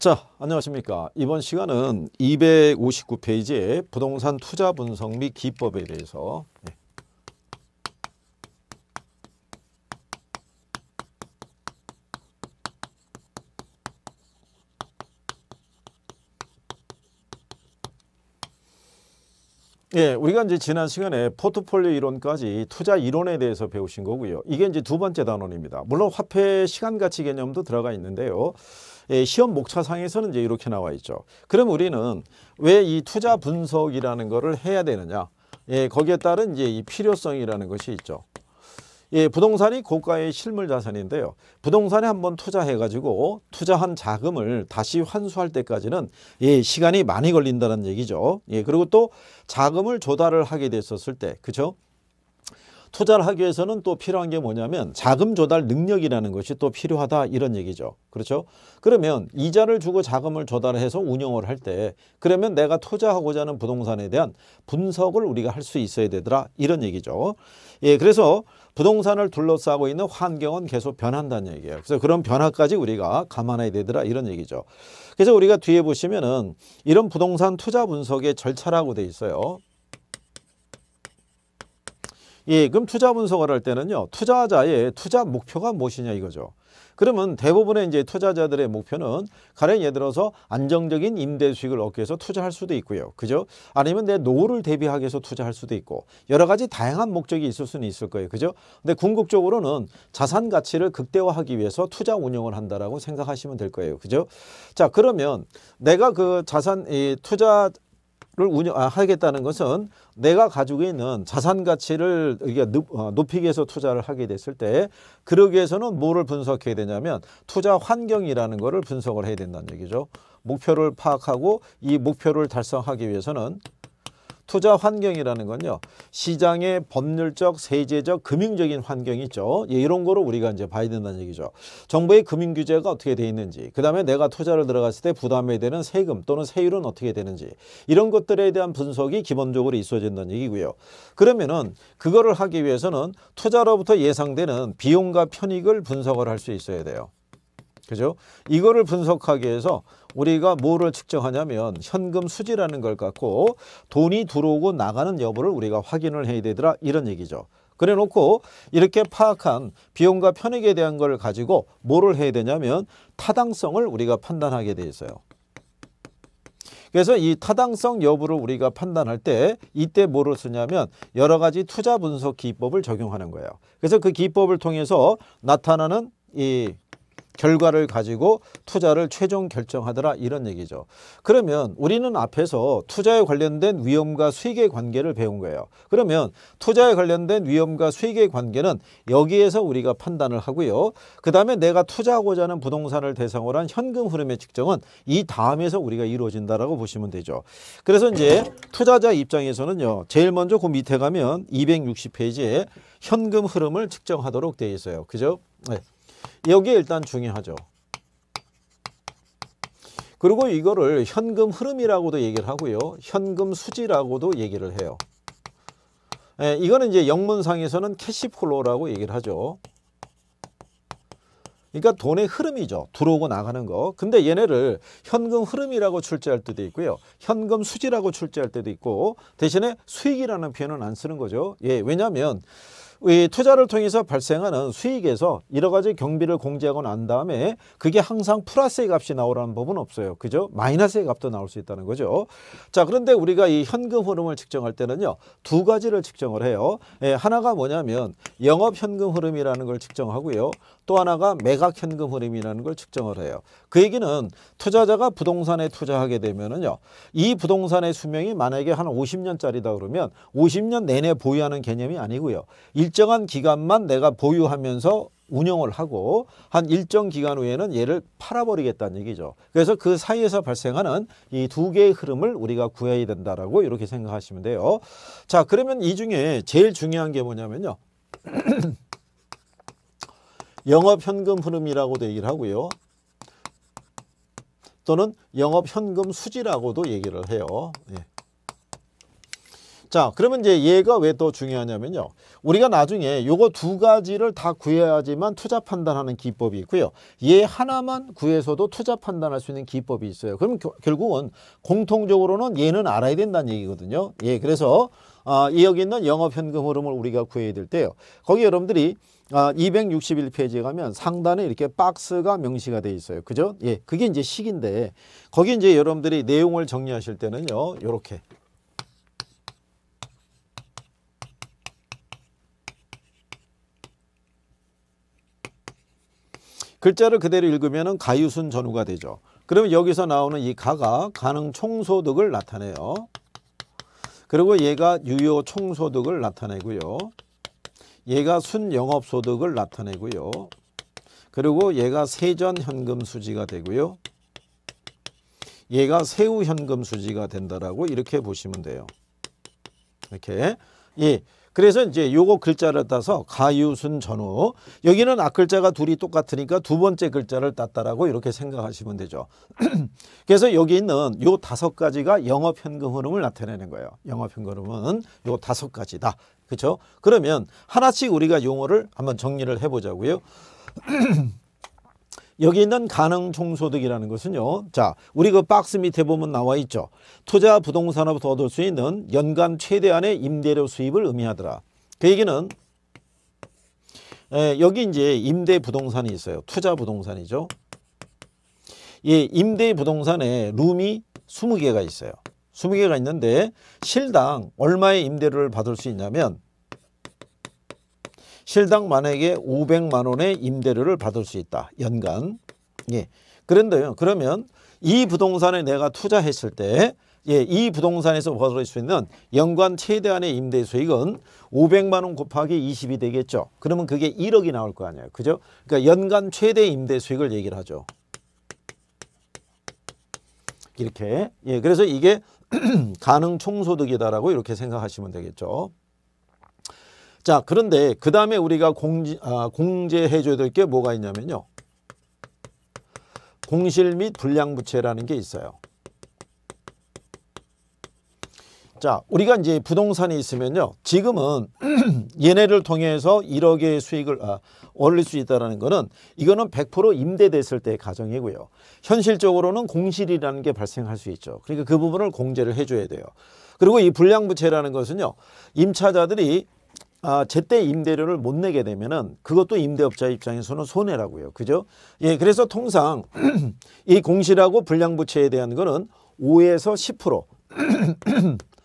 자 안녕하십니까 이번 시간은 259페이지의 부동산 투자 분석 및 기법에 대해서 네, 예, 우리가 이제 지난 시간에 포트폴리오 이론까지 투자 이론에 대해서 배우신 거고요. 이게 이제 두 번째 단원입니다. 물론 화폐 시간 가치 개념도 들어가 있는데요. 예, 시험 목차상에서는 이제 이렇게 나와 있죠. 그럼 우리는 왜 이 투자 분석이라는 거를 해야 되느냐? 예, 거기에 따른 이제 이 필요성이라는 것이 있죠. 예, 부동산이 고가의 실물 자산인데요. 부동산에 한번 투자해가지고 투자한 자금을 다시 환수할 때까지는 예, 시간이 많이 걸린다는 얘기죠. 예, 그리고 또 자금을 조달을 하게 됐었을 때, 그죠? 투자를 하기 위해서는 또 필요한 게 뭐냐면 자금 조달 능력이라는 것이 또 필요하다 이런 얘기죠. 그렇죠? 그러면 이자를 주고 자금을 조달해서 운영을 할 때 그러면 내가 투자하고자 하는 부동산에 대한 분석을 우리가 할 수 있어야 되더라 이런 얘기죠. 예, 그래서 부동산을 둘러싸고 있는 환경은 계속 변한다는 얘기예요. 그래서 그런 변화까지 우리가 감안해야 되더라 이런 얘기죠. 그래서 우리가 뒤에 보시면은 이런 부동산 투자 분석의 절차라고 돼 있어요. 예, 그럼 투자 분석을 할 때는요. 투자자의 투자 목표가 무엇이냐 이거죠. 그러면 대부분의 이제 투자자들의 목표는 가령 예를 들어서 안정적인 임대 수익을 얻기 위해서 투자할 수도 있고요. 그죠? 아니면 내 노후를 대비하기 위해서 투자할 수도 있고 여러 가지 다양한 목적이 있을 수는 있을 거예요. 그죠? 근데 궁극적으로는 자산 가치를 극대화하기 위해서 투자 운영을 한다라고 생각하시면 될 거예요. 그죠? 자, 그러면 내가 그 자산 이 투자 운영하겠다는 아, 것은 내가 가지고 있는 자산 가치를 어, 높이기 위해서 투자를 하게 됐을 때 그러기 위해서는 뭐를 분석해야 되냐면 투자 환경이라는 것을 분석을 해야 된다는 얘기죠. 목표를 파악하고 이 목표를 달성하기 위해서는 투자 환경이라는 건요. 시장의 법률적, 세제적, 금융적인 환경이 있죠. 예, 이런 거를 우리가 이제 봐야 된다는 얘기죠. 정부의 금융 규제가 어떻게 돼 있는지, 그다음에 내가 투자를 들어갔을 때 부담해야 되는 세금 또는 세율은 어떻게 되는지 이런 것들에 대한 분석이 기본적으로 있어진다는 얘기고요. 그러면은 그거를 하기 위해서는 투자로부터 예상되는 비용과 편익을 분석을 할 수 있어야 돼요. 그죠? 이거를 분석하기 위해서 우리가 뭐를 측정하냐면 현금 수지라는 걸 갖고 돈이 들어오고 나가는 여부를 우리가 확인을 해야 되더라 이런 얘기죠. 그래 놓고 이렇게 파악한 비용과 편익에 대한 걸 가지고 뭐를 해야 되냐면 타당성을 우리가 판단하게 돼 있어요. 그래서 이 타당성 여부를 우리가 판단할 때 이때 뭐를 쓰냐면 여러 가지 투자 분석 기법을 적용하는 거예요. 그래서 그 기법을 통해서 나타나는 이 결과를 가지고 투자를 최종 결정하더라 이런 얘기죠. 그러면 우리는 앞에서 투자에 관련된 위험과 수익의 관계를 배운 거예요. 그러면 투자에 관련된 위험과 수익의 관계는 여기에서 우리가 판단을 하고요. 그 다음에 내가 투자하고자 하는 부동산을 대상으로 한 현금 흐름의 측정은 이 다음에서 우리가 이루어진다라고 보시면 되죠. 그래서 이제 투자자 입장에서는요. 제일 먼저 그 밑에 가면 260페이지에 현금 흐름을 측정하도록 되어 있어요. 그죠? 네. 여기에 일단 중요하죠. 그리고 이거를 현금 흐름이라고도 얘기를 하고요. 현금 수지라고도 얘기를 해요. 예, 이거는 이제 영문상에서는 캐시플로우라고 얘기를 하죠. 그러니까 돈의 흐름이죠. 들어오고 나가는 거. 근데 얘네를 현금 흐름이라고 출제할 때도 있고요. 현금 수지라고 출제할 때도 있고 대신에 수익이라는 표현은 안 쓰는 거죠. 예, 왜냐하면 이 투자를 통해서 발생하는 수익에서 여러 가지 경비를 공제하고 난 다음에 그게 항상 플러스의 값이 나오라는 법은 없어요. 그죠? 마이너스의 값도 나올 수 있다는 거죠. 자, 그런데 우리가 이 현금 흐름을 측정할 때는요. 두 가지를 측정을 해요. 예, 하나가 뭐냐면 영업 현금 흐름이라는 걸 측정하고요. 또 하나가 매각 현금 흐름이라는 걸 측정을 해요. 그 얘기는 투자자가 부동산에 투자하게 되면은요. 이 부동산의 수명이 만약에 한 50년짜리다 그러면 50년 내내 보유하는 개념이 아니고요. 일정한 기간만 내가 보유하면서 운영을 하고 한 일정 기간 후에는 얘를 팔아버리겠다는 얘기죠. 그래서 그 사이에서 발생하는 이 두 개의 흐름을 우리가 구해야 된다라고 이렇게 생각하시면 돼요. 자 그러면 이 중에 제일 중요한 게 뭐냐면요. 영업 현금 흐름이라고도 얘기를 하고요. 또는 영업 현금 수지라고도 얘기를 해요. 예. 자 그러면 이제 얘가 왜 더 중요하냐면요 우리가 나중에 요거 두 가지를 다 구해야지만 투자 판단하는 기법이 있고요 얘 하나만 구해서도 투자 판단할 수 있는 기법이 있어요 그럼 겨, 결국은 공통적으로는 얘는 알아야 된다는 얘기거든요 예 그래서 아, 여기 있는 영업 현금 흐름을 우리가 구해야 될 때요 거기 여러분들이 아, 261페이지에 가면 상단에 이렇게 박스가 명시가 되어 있어요. 그죠? 예, 그게 이제 식인데 거기 이제 여러분들이 내용을 정리하실 때는요. 이렇게 글자를 그대로 읽으면 가유순 전후가 되죠. 그러면 여기서 나오는 이 가가 가능 총소득을 나타내요. 그리고 얘가 유효 총소득을 나타내고요. 얘가 순영업소득을 나타내고요. 그리고 얘가 세전 현금 수지가 되고요. 얘가 세후 현금 수지가 된다라고 이렇게 보시면 돼요. 이렇게. 예. 그래서 이제 요거 글자를 따서 가유순 전후 여기는 앞글자가 둘이 똑같으니까 두 번째 글자를 땄다라고 이렇게 생각하시면 되죠. 그래서 여기 있는 요 다섯 가지가 영업 현금 흐름을 나타내는 거예요. 영업 현금 흐름은 요 다섯 가지다 그렇죠? 그러면 하나씩 우리가 용어를 한번 정리를 해보자고요. 여기 있는 가능 총소득이라는 것은요. 자, 우리 그 박스 밑에 보면 나와 있죠. 투자 부동산으로부터 얻을 수 있는 연간 최대한의 임대료 수입을 의미하더라. 그 얘기는 에, 여기 이제 임대 부동산이 있어요. 투자 부동산이죠. 예, 임대 부동산에 룸이 20개가 있어요. 20개가 있는데 실당 얼마의 임대료를 받을 수 있냐면 실당 만약에 500만 원의 임대료를 받을 수 있다. 연간. 예. 그런데요. 그러면 이 부동산에 내가 투자했을 때 예, 이 부동산에서 벌어질 수 있는 연간 최대한의 임대 수익은 500만 원 곱하기 20이 되겠죠. 그러면 그게 1억이 나올 거 아니에요. 그죠? 그러니까 연간 최대 임대 수익을 얘기를 하죠. 이렇게. 예, 그래서 이게 가능 총소득이다라고 이렇게 생각하시면 되겠죠. 자 그런데 그 다음에 우리가 공지, 아, 공제해줘야 될 게 뭐가 있냐면요. 공실 및 불량부채라는 게 있어요. 자 우리가 이제 부동산이 있으면요 지금은 얘네를 통해서 1억의 수익을 아, 올릴 수 있다는 거는 이거는 100% 임대됐을 때의 가정이고요 현실적으로는 공실이라는 게 발생할 수 있죠 그러니까 그 부분을 공제를 해줘야 돼요 그리고 이 불량부채라는 것은요 임차자들이 아, 제때 임대료를 못 내게 되면은 그것도 임대업자 입장에서는 손해라고요. 그죠? 예, 그래서 통상 이 공실하고 불량부채에 대한 거는 5에서 10%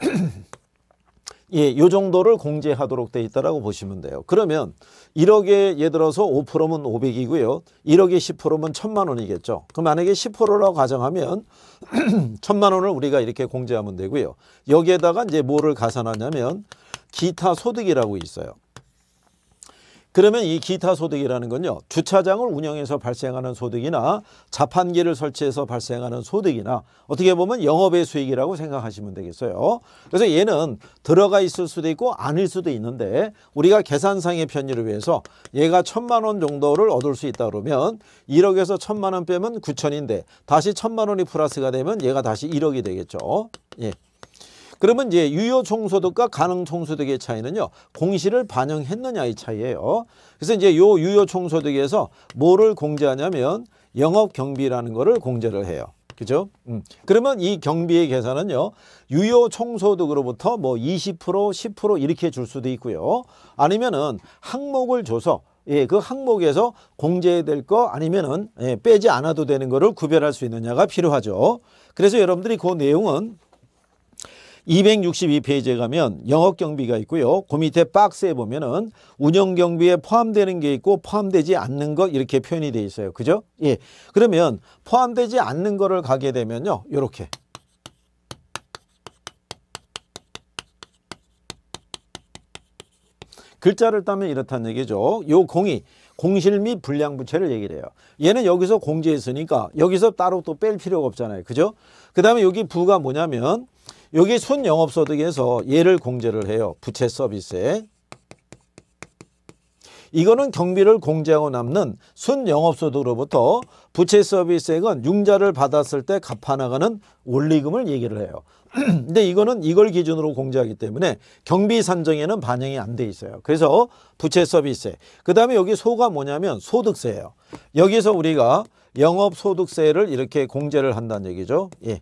예, 요 정도를 공제하도록 돼 있다라고 보시면 돼요. 그러면 1억에 예 들어서 5%면 500이고요. 1억에 10%면 1000만 원이겠죠. 그 만약에 10%라고 가정하면 1000만 원을 우리가 이렇게 공제하면 되고요. 여기에다가 이제 뭐를 가산하냐면 기타 소득이라고 있어요. 그러면 이 기타 소득이라는 건요. 주차장을 운영해서 발생하는 소득이나 자판기를 설치해서 발생하는 소득이나 어떻게 보면 영업의 수익이라고 생각하시면 되겠어요. 그래서 얘는 들어가 있을 수도 있고 아닐 수도 있는데 우리가 계산상의 편의를 위해서 얘가 천만 원 정도를 얻을 수 있다 그러면 1억에서 천만 원 빼면 9천인데 다시 천만 원이 플러스가 되면 얘가 다시 1억이 되겠죠. 예. 그러면 이제 유효 총소득과 가능 총소득의 차이는요. 공시를 반영했느냐의 차이예요. 그래서 이제 요 유효 총소득에서 뭐를 공제하냐면 영업 경비라는 거를 공제를 해요. 그죠? 음. 그러면 이 경비의 계산은요. 유효 총소득으로부터 뭐 20% 10% 이렇게 줄 수도 있고요. 아니면은 항목을 줘서 예, 그 항목에서 공제될 거 아니면은 예, 빼지 않아도 되는 거를 구별할 수 있느냐가 필요하죠. 그래서 여러분들이 그 내용은 262페이지에 가면 영업경비가 있고요. 그 밑에 박스에 보면은 운영경비에 포함되는 게 있고 포함되지 않는 거 이렇게 표현이 돼 있어요. 그죠? 예. 그러면 포함되지 않는 거를 가게 되면요. 이렇게 글자를 따면 이렇다는 얘기죠. 요 공이 공실 및 불량 부채를 얘기를 해요. 얘는 여기서 공제했으니까 여기서 따로 또 뺄 필요가 없잖아요. 그죠? 그 다음에 여기 부가 뭐냐면 여기 순영업소득에서 얘를 공제를 해요. 부채 서비스에. 이거는 경비를 공제하고 남는 순영업소득으로부터 부채 서비스액은 융자를 받았을 때 갚아나가는 원리금을 얘기를 해요. 근데 이거는 이걸 기준으로 공제하기 때문에 경비 산정에는 반영이 안 돼 있어요. 그래서 부채 서비스에그 다음에 여기 소가 뭐냐면 소득세예요. 여기서 우리가 영업소득세를 이렇게 공제를 한다는 얘기죠. 예.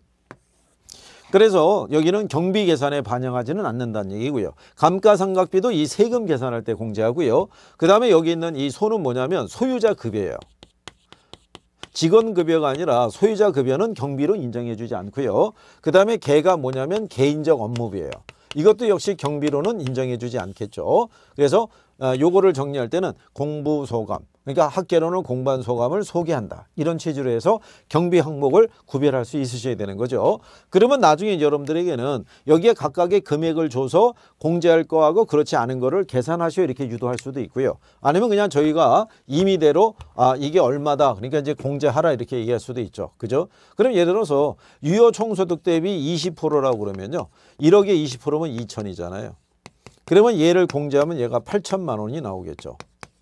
그래서 여기는 경비 계산에 반영하지는 않는다는 얘기고요. 감가상각비도 이 세금 계산할 때 공제하고요. 그 다음에 여기 있는 이 소는 뭐냐면 소유자 급여예요. 직원 급여가 아니라 소유자 급여는 경비로 인정해 주지 않고요. 그 다음에 개가 뭐냐면 개인적 업무비예요. 이것도 역시 경비로는 인정해 주지 않겠죠. 그래서 어, 요거를 정리할 때는 공부 소감 그러니까 학계로는 공부한 소감을 소개한다. 이런 취지로 해서 경비 항목을 구별할 수 있으셔야 되는 거죠. 그러면 나중에 여러분들에게는 여기에 각각의 금액을 줘서 공제할 거하고 그렇지 않은 거를 계산하셔 이렇게 유도할 수도 있고요. 아니면 그냥 저희가 임의대로 아 이게 얼마다 그러니까 이제 공제하라 이렇게 얘기할 수도 있죠. 그죠? 그럼 예를 들어서 유효 총소득 대비 20%라고 그러면요. 1억에 20%면 2천이잖아요. 그러면 얘를 공제하면 얘가 8천만 원이 나오겠죠.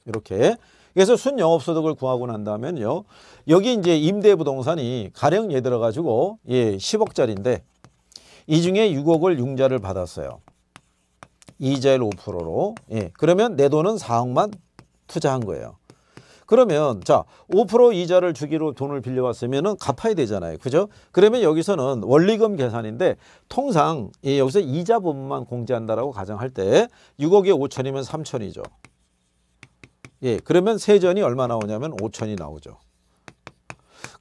이렇게. 그래서 순영업소득을 구하고 난다면요. 여기 이제 임대부동산이 가령 예 들어가지고 예 10억짜리인데 이 중에 6억을 융자를 받았어요. 이자율 5%로. 예. 그러면 내 돈은 4억만 투자한 거예요. 그러면 자5% 이자를 주기로 돈을 빌려왔으면 갚아야 되잖아요. 그죠? 그러면 여기서는 원리금 계산인데 통상 예, 여기서 이자 부분만 공제한다라고 가정할 때 6억에 5천이면 3천이죠. 예, 그러면 세전이 얼마 나오냐면 5천이 나오죠.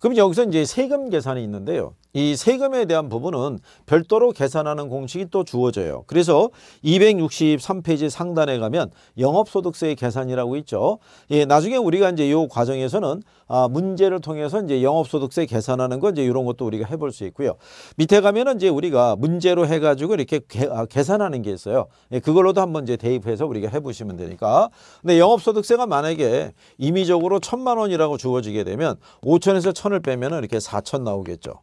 그럼 여기서 이제 세금 계산이 있는데요. 이 세금에 대한 부분은 별도로 계산하는 공식이 또 주어져요. 그래서 263페이지 상단에 가면 영업소득세 계산이라고 있죠. 예, 나중에 우리가 이제 이 과정에서는 아, 문제를 통해서 이제 영업소득세 계산하는 건 이제 이런 것도 우리가 해볼 수 있고요. 밑에 가면은 이제 우리가 문제로 해가지고 이렇게 개, 아, 계산하는 게 있어요. 예, 그걸로도 한번 이제 대입해서 우리가 해보시면 되니까. 근데 영업소득세가 만약에 임의적으로 천만 원이라고 주어지게 되면 5천에서 천 천을 빼면 이렇게 사천 나오겠죠.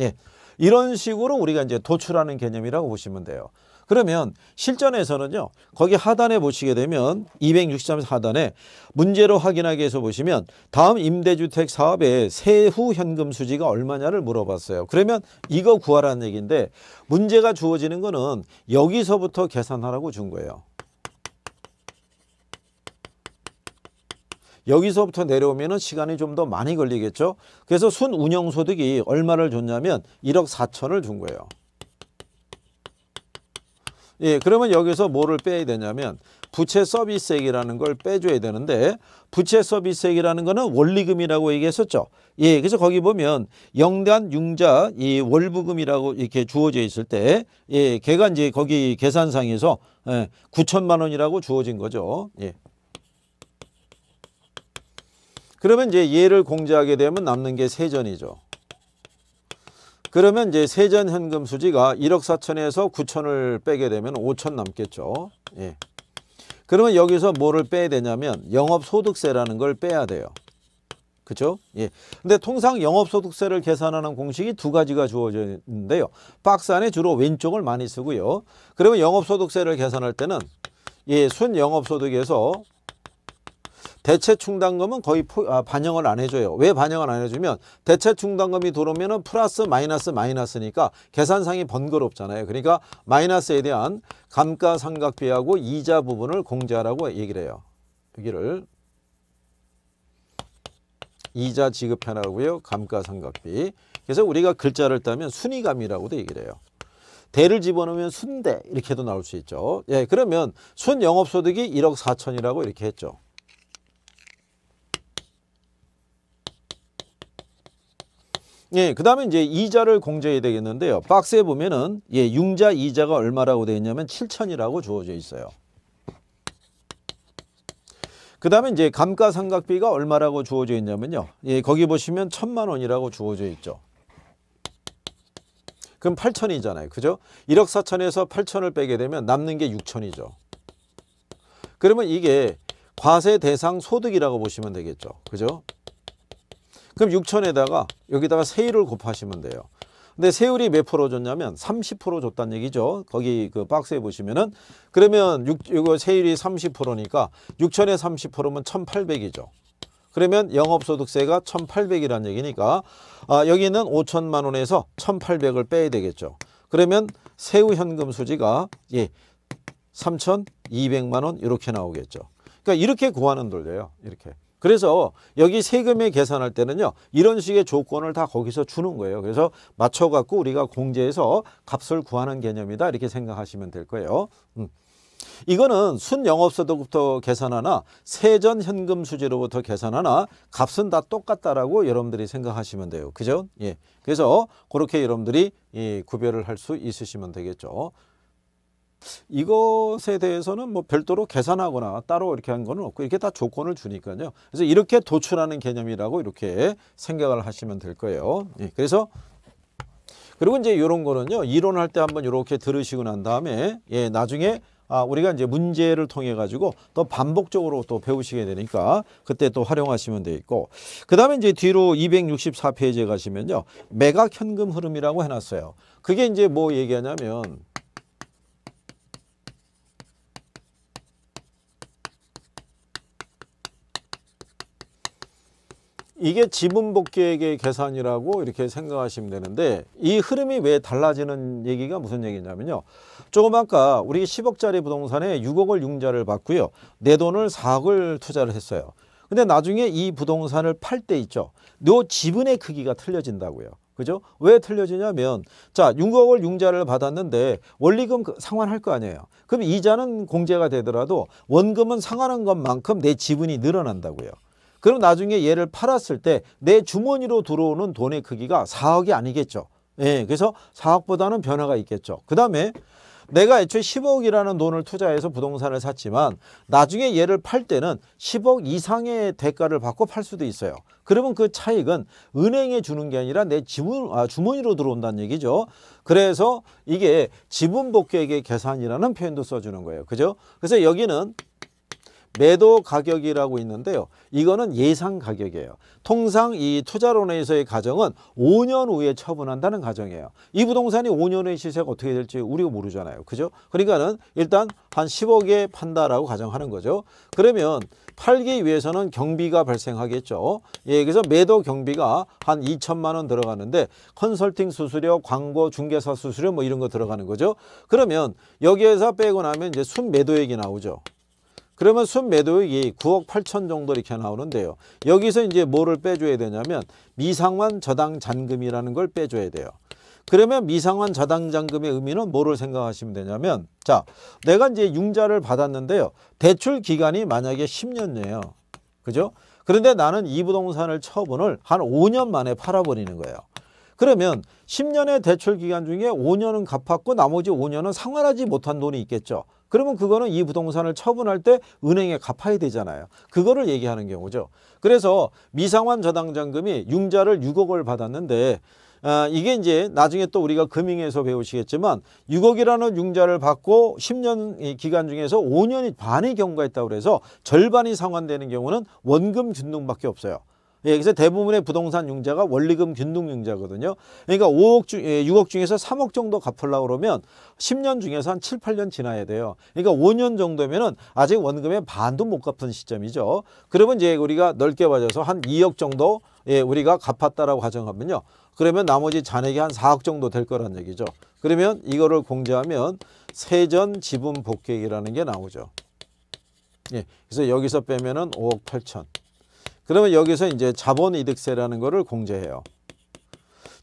예. 이런 식으로 우리가 이제 도출하는 개념이라고 보시면 돼요. 그러면 실전에서는요. 거기 하단에 보시게 되면 263 하단에 문제로 확인하기 위해서 보시면 다음 임대주택 사업의 세후 현금 수지가 얼마냐를 물어봤어요. 그러면 이거 구하라는 얘기인데 문제가 주어지는 거는 여기서부터 계산하라고 준 거예요. 여기서부터 내려오면 시간이 좀 더 많이 걸리겠죠. 그래서 순운영소득이 얼마를 줬냐면 1억 4천을 준 거예요. 예, 그러면 여기서 뭐를 빼야 되냐면 부채 서비스액이라는 걸 빼줘야 되는데 부채 서비스액이라는 거는 원리금이라고 얘기했었죠. 예, 그래서 거기 보면 영단 융자 이 월부금이라고 이렇게 주어져 있을 때 예, 걔가 이제 거기 계산상에서 예, 9천만 원이라고 주어진 거죠. 예. 그러면 이제 얘를 공제하게 되면 남는 게 세전이죠. 그러면 이제 세전 현금 수지가 1억 4천에서 9천을 빼게 되면 5천 남겠죠. 예. 그러면 여기서 뭐를 빼야 되냐면 영업소득세라는 걸 빼야 돼요. 그죠? 예. 근데 통상 영업소득세를 계산하는 공식이 두 가지가 주어져 있는데요. 박스 안에 주로 왼쪽을 많이 쓰고요. 그러면 영업소득세를 계산할 때는 예, 순영업소득에서 대체 충당금은 거의 포, 아, 반영을 안 해줘요. 왜 반영을 안 해주면 대체 충당금이 들어오면 은 플러스 마이너스 마이너스니까 계산상이 번거롭잖아요. 그러니까 마이너스에 대한 감가상각비하고 이자 부분을 공제하라고 얘기를 해요. 여기를 이자 지급해라고요 감가상각비. 그래서 우리가 글자를 따면 순이감이라고도 얘기를 해요. 대를 집어넣으면 순대 이렇게도 나올 수 있죠. 예, 그러면 순 영업소득이 1억 4천이라고 이렇게 했죠. 예, 그 다음에 이제 이자를 공제해야 되겠는데요. 박스에 보면은 예, 융자 이자가 얼마라고 되어 있냐면 7천이라고 주어져 있어요. 그 다음에 이제 감가상각비가 얼마라고 주어져 있냐면요. 예, 거기 보시면 천만 원이라고 주어져 있죠. 그럼 8천이잖아요. 그죠? 1억 4천에서 8천을 빼게 되면 남는 게 6천이죠. 그러면 이게 과세 대상 소득이라고 보시면 되겠죠. 그죠? 그럼 6천에다가 여기다가 세율을 곱하시면 돼요. 근데 세율이 몇 프로 줬냐면 30% 줬다는 얘기죠. 거기 그 박스에 보시면은 그러면 6, 이거 세율이 30%니까 6천에 30%면 1,800이죠. 그러면 영업소득세가 1,800이라는 얘기니까 아, 여기는 5천만 원에서 1,800을 빼야 되겠죠. 그러면 세후 현금 수지가 예 3,200만 원 이렇게 나오겠죠. 그러니까 이렇게 구하는 돌려요. 이렇게. 그래서 여기 세금에 계산할 때는요. 이런 식의 조건을 다 거기서 주는 거예요. 그래서 맞춰갖고 우리가 공제해서 값을 구하는 개념이다. 이렇게 생각하시면 될 거예요. 음. 이거는 순영업소득부터 계산하나 세전 현금 수지로부터 계산하나 값은 다 똑같다라고 여러분들이 생각하시면 돼요. 그죠? 예. 그래서 그렇게 여러분들이 예, 구별을 할 수 있으시면 되겠죠. 이것에 대해서는 뭐 별도로 계산하거나 따로 이렇게 한 거는 없고 이렇게 다 조건을 주니까요. 그래서 이렇게 도출하는 개념이라고 이렇게 생각을 하시면 될 거예요. 예, 그래서 그리고 이제 이런 거는요. 이론할 때 한번 이렇게 들으시고 난 다음에 예, 나중에 아, 우리가 이제 문제를 통해 가지고 또 반복적으로 또 배우시게 되니까 그때 또 활용하시면 돼 있고 그다음에 이제 뒤로 264페이지에 가시면요. 매각 현금 흐름이라고 해 놨어요. 그게 이제 뭐 얘기하냐면 이게 지분 복귀액의 계산이라고 이렇게 생각하시면 되는데 이 흐름이 왜 달라지는 얘기가 무슨 얘기냐면요. 조금 아까 우리 10억짜리 부동산에 6억을 융자를 받고요. 내 돈을 4억을 투자를 했어요. 근데 나중에 이 부동산을 팔 때 있죠. 요 지분의 크기가 틀려진다고요. 그죠? 왜 틀려지냐면 자 6억을 융자를 받았는데 원리금 그 상환할 거 아니에요. 그럼 이자는 공제가 되더라도 원금은 상환한 것만큼 내 지분이 늘어난다고요. 그럼 나중에 얘를 팔았을 때 내 주머니로 들어오는 돈의 크기가 4억이 아니겠죠. 예, 그래서 4억보다는 변화가 있겠죠. 그 다음에 내가 애초에 10억이라는 돈을 투자해서 부동산을 샀지만 나중에 얘를 팔 때는 10억 이상의 대가를 받고 팔 수도 있어요. 그러면 그 차익은 은행에 주는 게 아니라 내 지문, 아, 주머니로 들어온다는 얘기죠. 그래서 이게 지분 복귀액의 계산이라는 표현도 써주는 거예요. 그죠? 그래서 여기는 매도 가격이라고 있는데요. 이거는 예상 가격이에요. 통상 이 투자론에서의 가정은 5년 후에 처분한다는 가정이에요. 이 부동산이 5년 후에 시세가 어떻게 될지 우리가 모르잖아요. 그죠? 그러니까는 일단 한 10억에 판다라고 가정하는 거죠. 그러면 팔기 위해서는 경비가 발생하겠죠. 예, 그래서 매도 경비가 한 2천만 원 들어가는데 컨설팅 수수료, 광고, 중개사 수수료 뭐 이런 거 들어가는 거죠. 그러면 여기에서 빼고 나면 이제 순매도액이 나오죠. 그러면 순매도액이 9억 8천 정도 이렇게 나오는데요. 여기서 이제 뭐를 빼줘야 되냐면 미상환 저당 잔금이라는 걸 빼줘야 돼요. 그러면 미상환 저당 잔금의 의미는 뭐를 생각하시면 되냐면 자 내가 이제 융자를 받았는데요. 대출 기간이 만약에 10년이에요. 그죠? 그런데 나는 이 부동산을 처분을 한 5년 만에 팔아버리는 거예요. 그러면 10년의 대출 기간 중에 5년은 갚았고 나머지 5년은 상환하지 못한 돈이 있겠죠. 그러면 그거는 이 부동산을 처분할 때 은행에 갚아야 되잖아요. 그거를 얘기하는 경우죠. 그래서 미상환 저당장금이 융자를 6억을 받았는데 아, 이게 이제 나중에 또 우리가 금융에서 배우시겠지만 6억이라는 융자를 받고 10년 기간 중에서 5년이 반이 경과했다고 그래서 절반이 상환되는 경우는 원금 준동밖에 없어요. 예, 그래서 대부분의 부동산 융자가 원리금 균등 융자거든요. 그러니까 5억 중, 예, 6억 중에서 3억 정도 갚으려고 그러면 10년 중에서 한 7, 8년 지나야 돼요. 그러니까 5년 정도면은 아직 원금의 반도 못 갚은 시점이죠. 그러면 이제 우리가 넓게 봐져서 한 2억 정도 예, 우리가 갚았다라고 가정하면요. 그러면 나머지 잔액이 한 4억 정도 될 거란 얘기죠. 그러면 이거를 공제하면 세전 지분 복객이라는 게 나오죠. 예, 그래서 여기서 빼면은 5억 8천. 그러면 여기서 이제 자본이득세라는 거를 공제해요.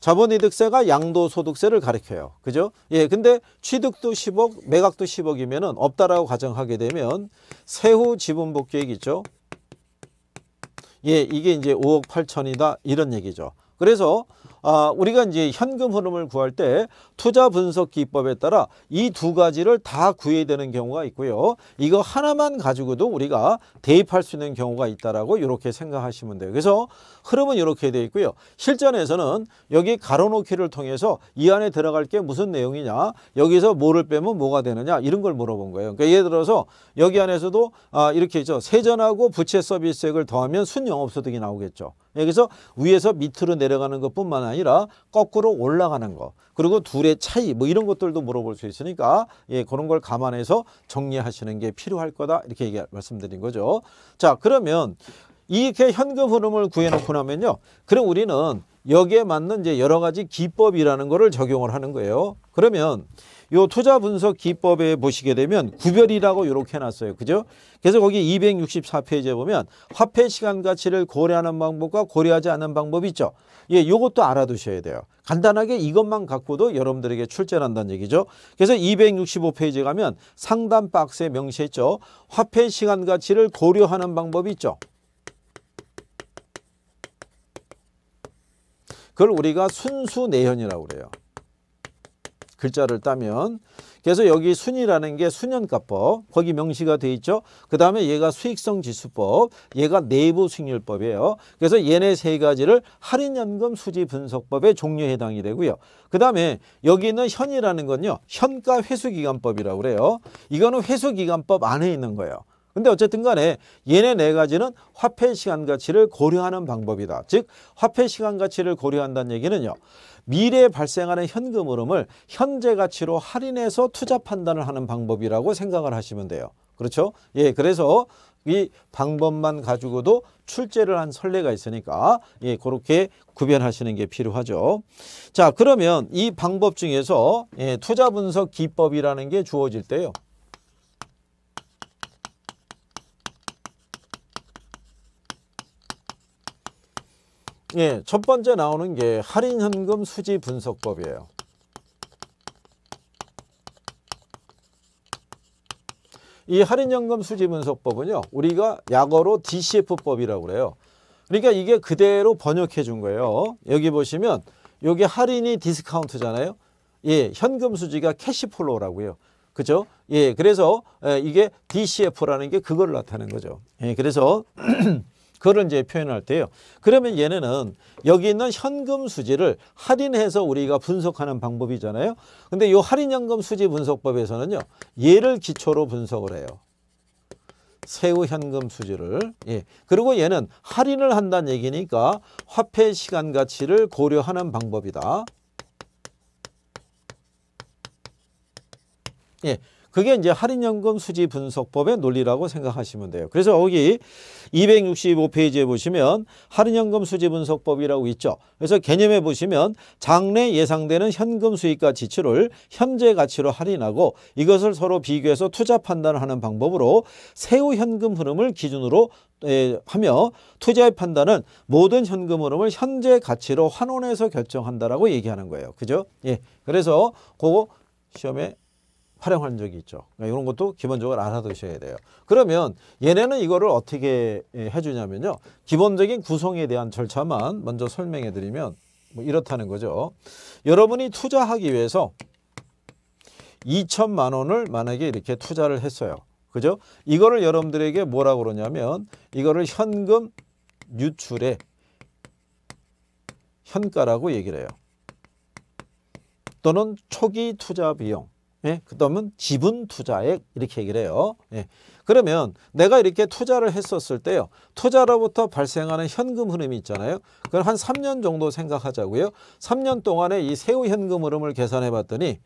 자본이득세가 양도소득세를 가리켜요. 그죠? 예, 근데 취득도 10억, 매각도 10억이면 없다라고 가정하게 되면 세후 지분복귀액 있죠? 예, 이게 이제 5억 8천이다 이런 얘기죠. 그래서 아, 우리가 이제 현금 흐름을 구할 때 투자 분석 기법에 따라 이 두 가지를 다 구해야 되는 경우가 있고요. 이거 하나만 가지고도 우리가 대입할 수 있는 경우가 있다라고 이렇게 생각하시면 돼요. 그래서 흐름은 이렇게 되어 있고요. 실전에서는 여기 가로놓기를 통해서 이 안에 들어갈 게 무슨 내용이냐 여기서 뭐를 빼면 뭐가 되느냐 이런 걸 물어본 거예요. 그러니까 예를 들어서 여기 안에서도 아, 이렇게 있죠. 세전하고 부채 서비스액을 더하면 순영업소득이 나오겠죠. 여기서 위에서 밑으로 내려가는 것뿐만 아니라 거꾸로 올라가는 것 그리고 둘의 차이 뭐 이런 것들도 물어볼 수 있으니까 예, 그런 걸 감안해서 정리하시는 게 필요할 거다 이렇게 얘기, 말씀드린 거죠. 자 그러면 이렇게 현금 흐름을 구해놓고 나면요. 그럼 우리는 여기에 맞는 이제 여러 가지 기법이라는 거를 적용을 하는 거예요. 그러면 요 투자 분석 기법에 보시게 되면 구별이라고 이렇게 해놨어요. 그죠? 그래서 거기 264페이지에 보면 화폐 시간 가치를 고려하는 방법과 고려하지 않는 방법이 있죠. 예, 요것도 알아두셔야 돼요. 간단하게 이것만 갖고도 여러분들에게 출제를 한다는 얘기죠. 그래서 265페이지에 가면 상단 박스에 명시했죠. 화폐 시간 가치를 고려하는 방법이 있죠. 그걸 우리가 순수 내현이라고 그래요. 글자를 따면 그래서 여기 순이라는 게순년가법 거기 명시가 돼 있죠 그 다음에 얘가 수익성 지수법 얘가 내부 수익률법이에요 그래서 얘네 세 가지를 할인연금 수지 분석법의 종류에 해당이 되고요 그 다음에 여기 있는 현이라는 건요 현가 회수기간법이라고 그래요 이거는 회수기간법 안에 있는 거예요 근데 어쨌든 간에 얘네 네 가지는 화폐 시간 가치를 고려하는 방법이다. 즉 화폐 시간 가치를 고려한다는 얘기는요. 미래에 발생하는 현금 흐름을 현재 가치로 할인해서 투자 판단을 하는 방법이라고 생각을 하시면 돼요. 그렇죠? 예, 그래서 이 방법만 가지고도 출제를 한 선례가 있으니까 예, 그렇게 구별하시는 게 필요하죠. 자, 그러면 이 방법 중에서 예, 투자 분석 기법이라는 게 주어질 때요. 예, 첫 번째 나오는 게 할인 현금 수지 분석법이에요. 이할인현금 수지 분석법은요. 우리가 약어로 DCF법이라고 그래요. 그러니까 이게 그대로 번역해 준 거예요. 여기 보시면 여기 할인이 디스카운트잖아요. 예, 현금 수지가 캐시플로우라고요. 그죠? 예, 그래서 이게 DCF라는 게 그걸 나타낸 거죠. 예, 그래서 그런 이제 표현할 때요. 그러면 얘네는 여기 있는 현금 수지를 할인해서 우리가 분석하는 방법이잖아요. 근데 요할인현금 수지 분석법에서는요. 얘를 기초로 분석을 해요. 세후 현금 수지를 예. 그리고 얘는 할인을 한다는 얘기니까 화폐 시간 가치를 고려하는 방법이다. 예. 그게 이제 할인연금 수지 분석법의 논리라고 생각하시면 돼요. 그래서 여기 265페이지에 보시면 할인연금 수지 분석법이라고 있죠. 그래서 개념에 보시면 장래 예상되는 현금 수익과 지출을 현재 가치로 할인하고 이것을 서로 비교해서 투자 판단을 하는 방법으로 세후 현금 흐름을 기준으로 예, 하며 투자의 판단은 모든 현금 흐름을 현재 가치로 환원해서 결정한다라고 얘기하는 거예요. 그죠? 예. 그래서 그거 시험에 활용한 적이 있죠. 그러니까 이런 것도 기본적으로 알아두셔야 돼요. 그러면 얘네는 이거를 어떻게 예, 해주냐면요. 기본적인 구성에 대한 절차만 먼저 설명해 드리면 뭐 이렇다는 거죠. 여러분이 투자하기 위해서 2천만 원을 만약에 이렇게 투자를 했어요. 그죠? 이거를 여러분들에게 뭐라고 그러냐면 이거를 현금 유출의 현가라고 얘기를 해요. 또는 초기 투자 비용 예? 그 다음은 지분 투자액 이렇게 얘기를 해요. 예. 그러면 내가 이렇게 투자를 했었을 때요. 투자로부터 발생하는 현금 흐름이 있잖아요. 그걸 한 3년 정도 생각하자고요. 3년 동안에 이 세후 현금 흐름을 계산해 봤더니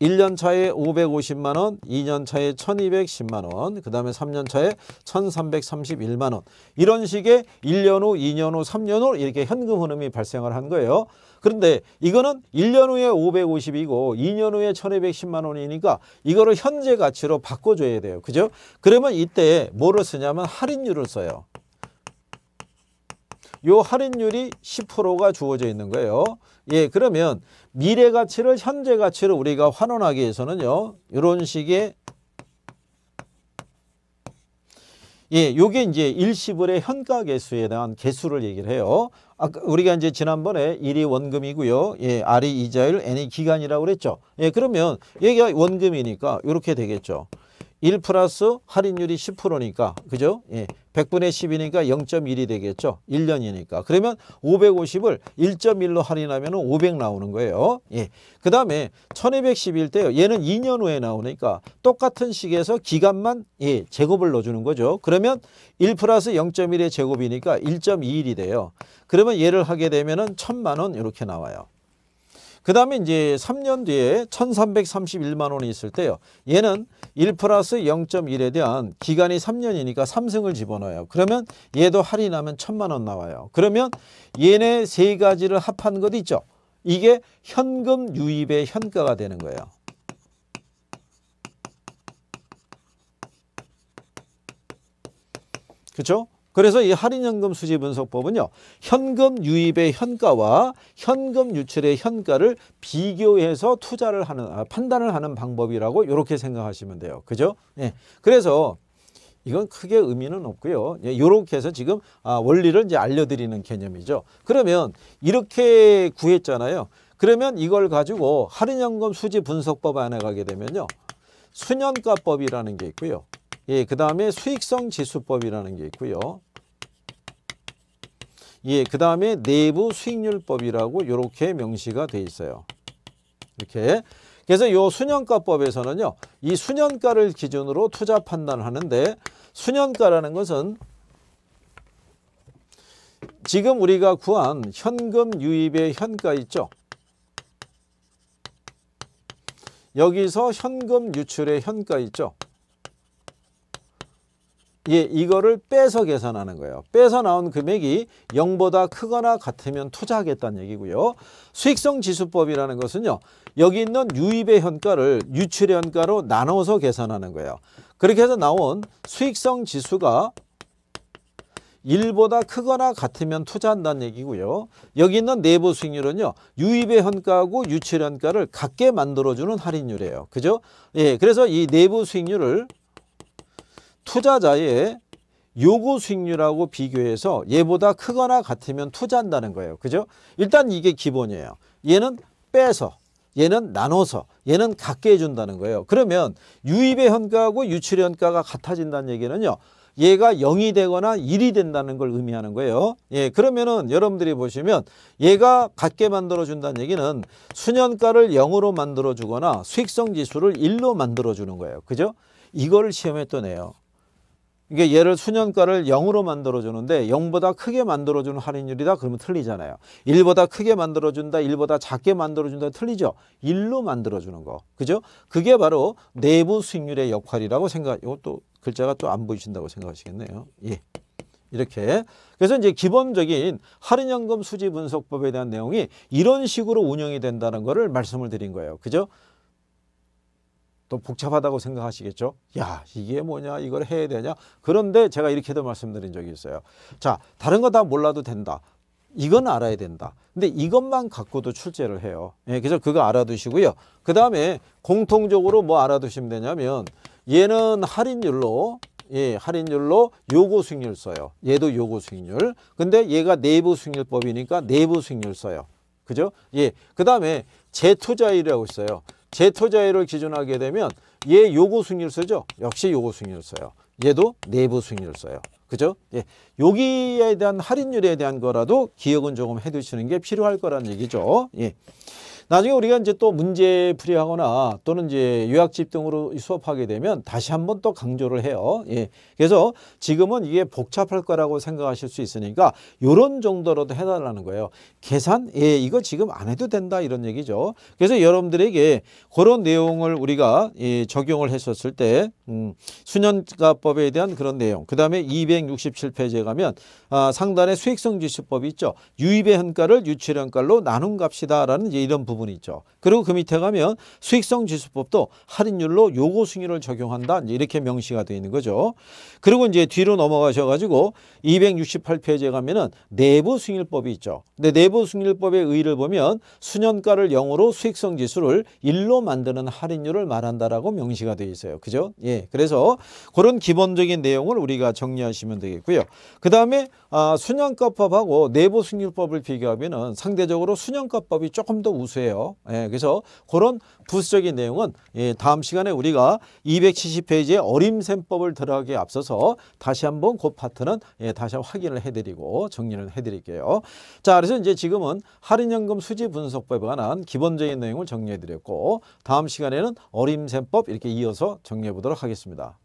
1년 차에 550만 원, 2년 차에 1210만 원, 그 다음에 3년 차에 1331만 원 이런 식의 1년 후, 2년 후, 3년 후 이렇게 현금 흐름이 발생을 한 거예요. 그런데 이거는 1년 후에 550이고 2년 후에 1210만 원이니까 이거를 현재 가치로 바꿔줘야 돼요. 그죠? 그러면 이때 뭐를 쓰냐면 할인율을 써요. 요 할인율이 10%가 주어져 있는 거예요. 예, 그러면 미래 가치를 현재 가치로 우리가 환원하기 위해서는요. 이런 식의 예, 요게 이제 일시불의 현가 개수에 대한 개수를 얘기를 해요. 아까 우리가 이제 지난번에 1이 원금이고요. 예, R이 이자율, N이 기간이라고 그랬죠. 예, 그러면 얘가 원금이니까 이렇게 되겠죠. 1 플러스 할인율이 10%니까 그죠? 예. 100분의 10이니까 0.1이 되겠죠. 1년이니까. 그러면 550을 1.1로 할인하면 500 나오는 거예요. 예. 그 다음에 1211 때요. 얘는 2년 후에 나오니까 똑같은 식에서 기간만 예, 제곱을 넣어주는 거죠. 그러면 1 플러스 0.1의 제곱이니까 1.21이 돼요. 그러면 얘를 하게 되면 은 천만 원 이렇게 나와요. 그 다음에 이제 3년 뒤에 1331만 원이 있을 때요. 얘는 1 플러스 0.1에 대한 기간이 3년이니까 3승을 집어넣어요. 그러면 얘도 할인하면 1천만 원 나와요. 그러면 얘네 세 가지를 합한 것 있죠. 이게 현금 유입의 현가가 되는 거예요. 그렇죠? 그래서 이 할인연금 수지분석법은요. 현금 유입의 현가와 현금 유출의 현가를 비교해서 투자를 하는 아, 판단을 하는 방법이라고 이렇게 생각하시면 돼요. 그죠? 예. 그래서 이건 크게 의미는 없고요. 이렇게 예, 해서 지금 아, 원리를 이제 알려드리는 개념이죠. 그러면 이렇게 구했잖아요. 그러면 이걸 가지고 할인연금 수지 분석법 안에 가게 되면요. 수년가법이라는 게 있고요. 예, 그 다음에 수익성 지수법이라는 게 있고요. 예, 그 다음에 내부 수익률법이라고 이렇게 명시가 돼 있어요. 이렇게. 그래서 요 순현가법에서는요. 이 순현가를 기준으로 투자 판단을 하는데 순현가라는 것은 지금 우리가 구한 현금 유입의 현가 있죠. 여기서 현금 유출의 현가 있죠. 예, 이거를 빼서 계산하는 거예요. 빼서 나온 금액이 0보다 크거나 같으면 투자하겠다는 얘기고요. 수익성 지수법이라는 것은요. 여기 있는 유입의 현가를 유출의 현가로 나눠서 계산하는 거예요. 그렇게 해서 나온 수익성 지수가 1보다 크거나 같으면 투자한다는 얘기고요. 여기 있는 내부 수익률은요. 유입의 현가하고 유출 현가를 같게 만들어주는 할인율이에요. 그죠? 예, 그래서 이 내부 수익률을 투자자의 요구 수익률하고 비교해서 얘보다 크거나 같으면 투자한다는 거예요. 그죠? 일단 이게 기본이에요. 얘는 빼서 얘는 나눠서 얘는 갖게 해준다는 거예요. 그러면 유입의 현가하고 유출의 현가가 같아진다는 얘기는요. 얘가 0이 되거나 1이 된다는 걸 의미하는 거예요. 예, 그러면은 여러분들이 보시면 얘가 갖게 만들어준다는 얘기는 수년가를 0으로 만들어주거나 수익성 지수를 1로 만들어주는 거예요. 그죠? 이거를 시험에 또 내요. 이게 얘를 수년가를 0으로 만들어주는데 0보다 크게 만들어주는 할인율이다 그러면 틀리잖아요. 1보다 크게 만들어준다 1보다 작게 만들어준다 틀리죠. 1로 만들어주는 거. 그죠? 그게 바로 내부 수익률의 역할이라고 생각 이것도 글자가 또 안 보이신다고 생각하시겠네요. 예. 이렇게 그래서 이제 기본적인 할인연금 수지 분석법에 대한 내용이 이런 식으로 운영이 된다는 거를 말씀을 드린 거예요. 그죠? 또 복잡하다고 생각하시겠죠? 야, 이게 뭐냐? 이걸 해야 되냐? 그런데 제가 이렇게도 말씀드린 적이 있어요. 자, 다른 거 다 몰라도 된다. 이건 알아야 된다. 근데 이것만 갖고도 출제를 해요. 예, 그래서 그거 알아두시고요. 그 다음에 공통적으로 뭐 알아두시면 되냐면 얘는 할인율로 예, 할인율로 요구 수익률 써요. 얘도 요구 수익률. 근데 얘가 내부 수익률법이니까 내부 수익률 써요. 그죠? 예. 그다음에 재투자율이라고 있어요. 재토자율를 기준하게 되면 얘 요구 승률서죠. 역시 요구 승률서요. 얘도 내부 승률서요. 그죠? 예. 여기에 대한 할인율에 대한 거라도 기억은 조금 해두시는 게 필요할 거란 얘기죠. 예. 나중에 우리가 이제 또 문제 풀이하거나 또는 이제 요약집 등으로 수업하게 되면 다시 한번 또 강조를 해요. 예. 그래서 지금은 이게 복잡할 거라고 생각하실 수 있으니까 요런 정도로도 해달라는 거예요. 계산? 예, 이거 지금 안 해도 된다 이런 얘기죠. 그래서 여러분들에게 그런 내용을 우리가 예, 적용을 했었을 때 음, 수년가법에 대한 그런 내용 그 다음에 267페이지에 가면 아, 상단에 수익성 지수법이 있죠. 유입의 현가를 유출현가로 나눈 값이다라는 이런 부분 부분이 있죠. 그리고 그 밑에 가면 수익성 지수법도 할인율로 요구 순위를 적용한다. 이렇게 명시가 되어 있는 거죠. 그리고 이제 뒤로 넘어가셔 가지고 268페이지에 가면은 내부 승률법이 있죠. 근데 내부 승률법의 의의를 보면 수년가를 0으로 수익성 지수를 1로 만드는 할인율을 말한다라고 명시가 되어 있어요. 그죠? 예. 그래서 그런 기본적인 내용을 우리가 정리하시면 되겠고요. 그다음에 아, 순년가법하고 내부 승률법을 비교하면은 상대적으로 수년가법이 조금 더우수해 거예요. 예, 그래서 그런 부수적인 내용은 예, 다음 시간에 우리가 270페이지의 어림셈법을 들어가기에 앞서서 다시 한번 그 파트는 예, 다시 한번 확인을 해드리고 정리를 해드릴게요. 자, 그래서 이제 지금은 할인연금 수지 분석법에 관한 기본적인 내용을 정리해드렸고 다음 시간에는 어림셈법 이렇게 이어서 정리해보도록 하겠습니다.